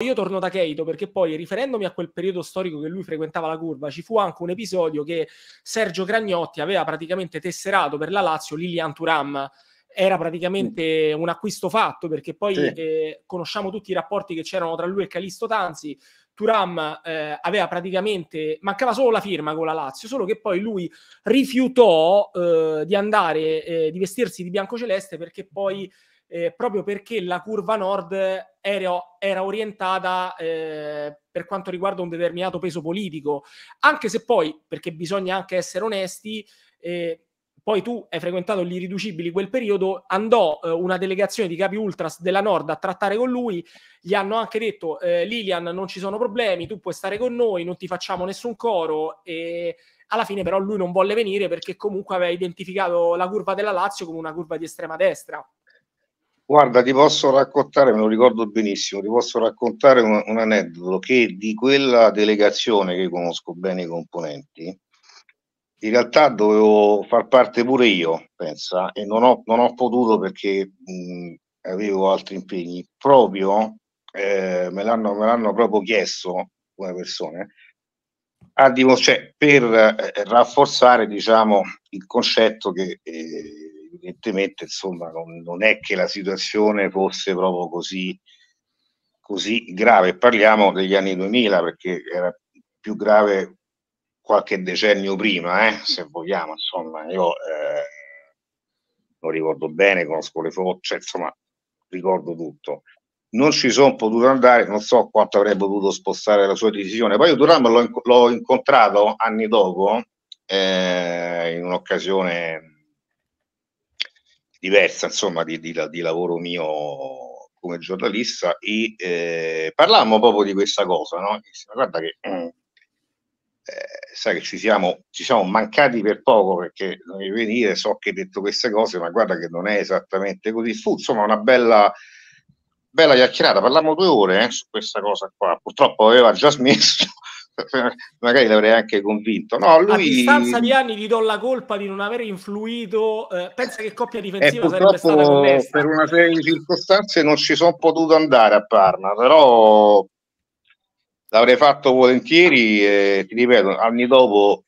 Io torno da Keito perché poi, riferendomi a quel periodo storico che lui frequentava la curva, ci fu anche un episodio che Sergio Cragnotti aveva praticamente tesserato per la Lazio Lilian Turam. Era praticamente mm. un acquisto fatto perché poi sì. eh, conosciamo tutti i rapporti che c'erano tra lui e Calisto Tanzi. Turam eh, aveva praticamente mancava solo la firma con la Lazio, solo che poi lui rifiutò eh, di andare, eh, di vestirsi di biancoceleste perché poi eh, proprio perché la curva nord era, era orientata eh, per quanto riguarda un determinato peso politico, anche se poi, perché bisogna anche essere onesti, eh, poi tu hai frequentato gli irriducibili quel periodo, andò eh, una delegazione di capi ultras della Nord a trattare con lui, gli hanno anche detto eh, Lilian non ci sono problemi, tu puoi stare con noi, non ti facciamo nessun coro e alla fine però lui non volle venire perché comunque aveva identificato la curva della Lazio come una curva di estrema destra. Guarda, ti posso raccontare, me lo ricordo benissimo, ti posso raccontare un, un aneddoto che di quella delegazione che conosco bene i componenti, in realtà dovevo far parte pure io, pensa, e non ho, non ho potuto perché mh, avevo altri impegni. Proprio eh, me, l'hanno, me, l'hanno, proprio chiesto come persone a, cioè, per eh, rafforzare diciamo, il concetto che eh, evidentemente insomma, non, non, è che la situazione fosse proprio così, così grave. Parliamo degli anni 2000 perché era più grave qualche decennio prima, eh, se vogliamo, insomma, io eh, lo ricordo bene, conosco le foto, cioè, insomma, ricordo tutto. Non ci sono potuto andare, non so quanto avrei potuto spostare la sua decisione. Poi io Durham l'ho, inc- l'ho incontrato anni dopo eh, in un'occasione diversa insomma di, di, di lavoro mio come giornalista e eh, parlammo proprio di questa cosa no? guarda che mm, eh, sai che ci siamo, ci siamo mancati per poco perché devi venire so che hai detto queste cose ma guarda che non è esattamente così fu insomma una bella bella chiacchierata parlammo due ore eh, su questa cosa qua purtroppo aveva già smesso magari l'avrei anche convinto. No, lui... A distanza di anni gli do la colpa di non aver influito. Eh, pensa che coppia eh, difensiva eh, sarebbe stata connessa. Per una serie di circostanze non ci sono potuto andare a Parma, però l'avrei fatto volentieri e ti ripeto, anni dopo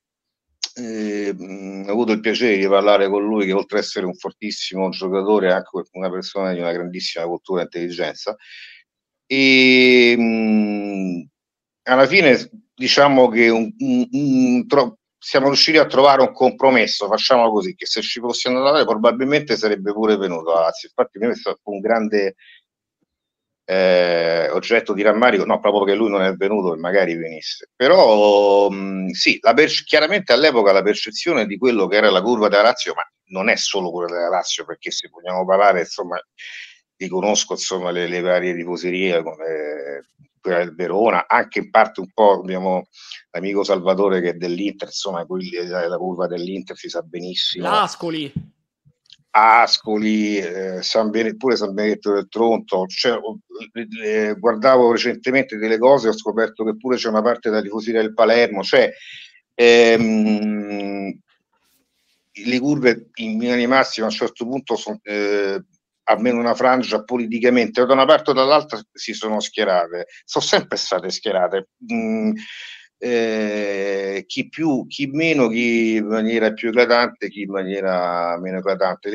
eh, ho avuto il piacere di parlare con lui che oltre ad essere un fortissimo giocatore è anche una persona di una grandissima cultura e intelligenza e mh, alla fine diciamo che un, un, un, tro- siamo riusciti a trovare un compromesso, facciamo così, che se ci fosse andare probabilmente sarebbe pure venuto la Lazio. Infatti per me è stato un grande eh, oggetto di rammarico, no, proprio perché lui non è venuto e magari venisse. Però mh, mm, sì, per- chiaramente all'epoca la percezione di quello che era la curva della Lazio, ma non è solo quella della Lazio, perché se vogliamo parlare, insomma, conosco insomma le, le varie tifoserie come quella del Verona, anche in parte un po' abbiamo l'amico Salvatore che è dell'Inter, insomma quelli, eh, la, la curva dell'Inter si sa benissimo. L'Ascoli. Ascoli, eh, San Bene, pure San Benedetto del Tronto, cioè, eh, guardavo recentemente delle cose ho scoperto che pure c'è una parte della tifoseria del Palermo, cioè ehm, le curve in linea di massima a un certo punto sono... Eh, almeno una frangia politicamente da una parte o dall'altra si sono schierate, sono sempre state schierate. Mm, eh, chi più, chi meno, chi in maniera più eclatante, chi in maniera meno eclatante.